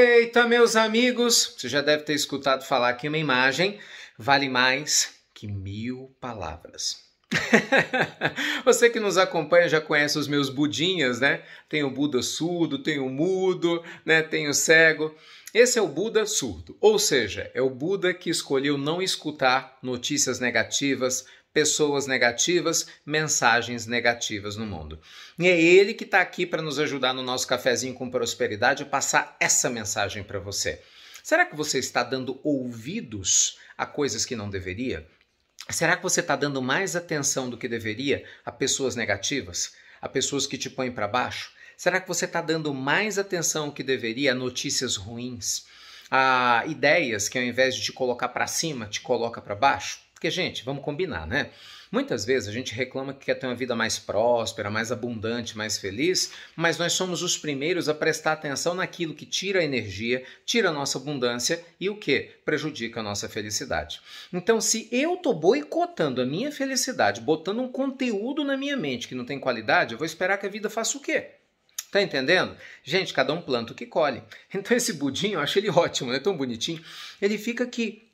Eita, meus amigos! Você já deve ter escutado falar que uma imagem vale mais que mil palavras. Você que nos acompanha já conhece os meus budinhas, né? Tem o Buda surdo, tem o mudo, né? Tem o cego. Esse é o Buda surdo, ou seja, é o Buda que escolheu não escutar notícias negativas, pessoas negativas, mensagens negativas no mundo. E é ele que está aqui para nos ajudar no nosso cafezinho com prosperidade a passar essa mensagem para você. Será que você está dando ouvidos a coisas que não deveria? Será que você está dando mais atenção do que deveria a pessoas negativas, a pessoas que te põem para baixo? Será que você está dando mais atenção do que deveria a notícias ruins, a ideias que ao invés de te colocar para cima, te coloca para baixo? Porque, gente, vamos combinar, né? Muitas vezes a gente reclama que quer ter uma vida mais próspera, mais abundante, mais feliz, mas nós somos os primeiros a prestar atenção naquilo que tira a energia, tira a nossa abundância e o que? Prejudica a nossa felicidade. Então, se eu estou boicotando a minha felicidade, botando um conteúdo na minha mente que não tem qualidade, eu vou esperar que a vida faça o quê? Tá entendendo? Gente, cada um planta o que colhe. Então esse budinho, eu acho ele ótimo, é né? tão bonitinho. Ele fica aqui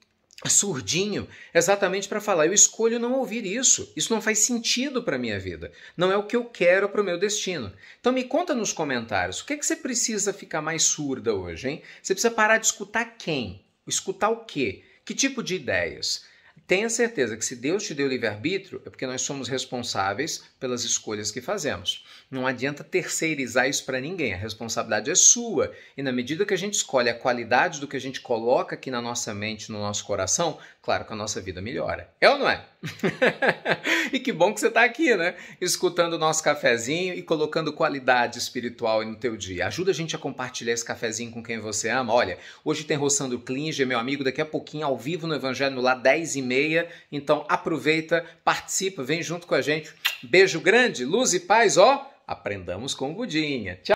surdinho exatamente para falar eu escolho não ouvir isso. Isso não faz sentido para minha vida. Não é o que eu quero para o meu destino. Então me conta nos comentários, o que é que você precisa ficar mais surda hoje, hein? Você precisa parar de escutar quem? Escutar o quê? Que tipo de ideias? Tenha certeza que se Deus te deu livre-arbítrio, é porque nós somos responsáveis pelas escolhas que fazemos. Não adianta terceirizar isso para ninguém, a responsabilidade é sua. E na medida que a gente escolhe a qualidade do que a gente coloca aqui na nossa mente, no nosso coração, claro que a nossa vida melhora. É ou não é? e que bom que você está aqui, né? Escutando o nosso cafezinho e colocando qualidade espiritual no teu dia. Ajuda a gente a compartilhar esse cafezinho com quem você ama. Olha, hoje tem Rossandro Klinger, meu amigo, daqui a pouquinho ao vivo no Evangelho, lá 10 e meia. Então aproveita, participa, vem junto com a gente. Beijo grande, luz e paz, ó. Aprendamos com o Budinha. Tchau.